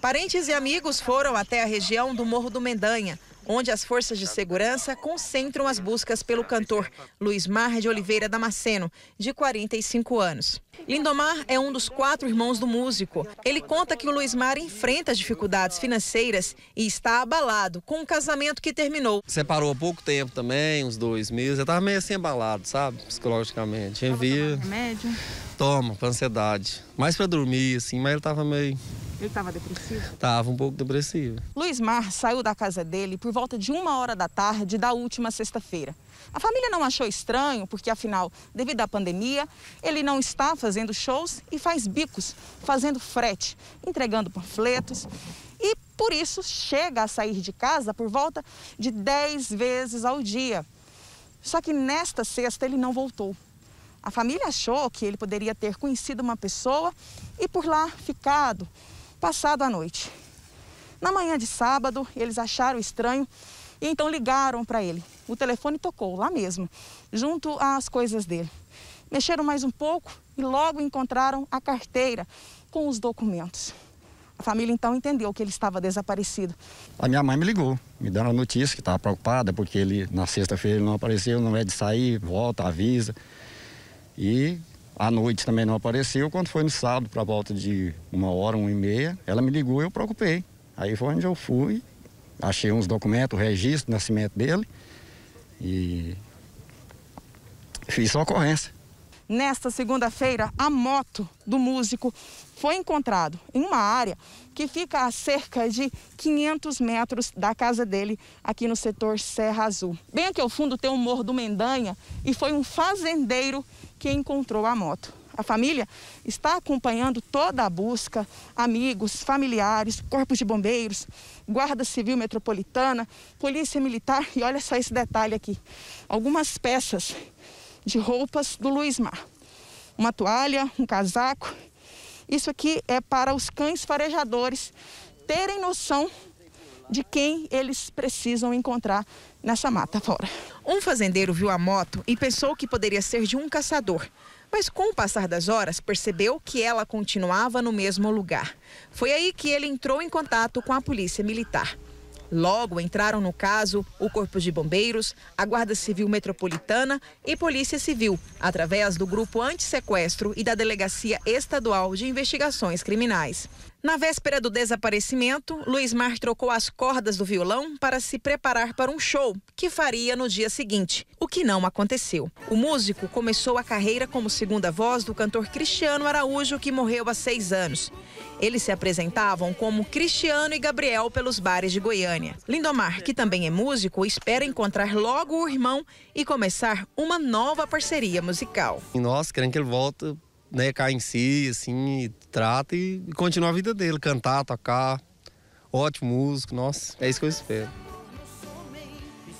Parentes e amigos foram até a região do Morro do Mendanha, onde as forças de segurança concentram as buscas pelo cantor Luiz Mar de Oliveira Damasceno, de 45 anos. Lindomar é um dos quatro irmãos do músico. Ele conta que o Luiz Mar enfrenta dificuldades financeiras e está abalado com um casamento que terminou. Separou há pouco tempo também, uns dois meses. Eu estava meio assim abalado, sabe? Psicologicamente. Envia. Remédio? Toma, para ansiedade. Mais para dormir, assim, mas ele estava meio ele estava depressivo? Estava um pouco depressivo. Luiz Mar saiu da casa dele por volta de uma hora da tarde da última sexta-feira. A família não achou estranho, porque afinal, devido à pandemia, ele não está fazendo shows e faz bicos, fazendo frete, entregando panfletos. E por isso chega a sair de casa por volta de 10 vezes ao dia. Só que nesta sexta ele não voltou. A família achou que ele poderia ter conhecido uma pessoa e por lá ficado, passado a noite. Na manhã de sábado, eles acharam estranho e então ligaram para ele. O telefone tocou lá mesmo, junto às coisas dele. Mexeram mais um pouco e logo encontraram a carteira com os documentos. A família então entendeu que ele estava desaparecido. A minha mãe me ligou, me dando a notícia que estava preocupada porque ele na sexta-feira não apareceu, não é de sair, volta, avisa. E à noite também não apareceu. Quando foi no sábado, para volta de uma hora, uma e meia, ela me ligou e eu preocupei. Aí foi onde eu fui, achei uns documentos, o registro do nascimento dele e fiz a ocorrência. Nesta segunda-feira, a moto do músico foi encontrado em uma área que fica a cerca de 500 metros da casa dele, aqui no setor Serra Azul. Bem aqui ao fundo tem o Morro do Mendanha e foi um fazendeiro que encontrou a moto. A família está acompanhando toda a busca, amigos, familiares, corpos de bombeiros, guarda civil metropolitana, polícia militar e olha só esse detalhe aqui. Algumas peças de roupas do Luiz Mar. Uma toalha, um casaco. Isso aqui é para os cães farejadores terem noção de quem eles precisam encontrar nessa mata fora. Um fazendeiro viu a moto e pensou que poderia ser de um caçador. Mas com o passar das horas, percebeu que ela continuava no mesmo lugar. Foi aí que ele entrou em contato com a polícia militar. Logo entraram no caso o Corpo de Bombeiros, a Guarda Civil Metropolitana e Polícia Civil, através do Grupo Antissequestro e da Delegacia Estadual de Investigações Criminais. Na véspera do desaparecimento, Luiz Mar trocou as cordas do violão para se preparar para um show que faria no dia seguinte, o que não aconteceu. O músico começou a carreira como segunda voz do cantor Cristiano Araújo, que morreu há seis anos. Eles se apresentavam como Cristiano e Gabriel pelos bares de Goiânia. Goiânia. Lindomar, que também é músico, espera encontrar logo o irmão e começar uma nova parceria musical. E nós queremos que ele volte, né, cá em si, assim, trata e, e a vida dele, cantar, tocar. Ótimo músico, nossa, é isso que eu espero.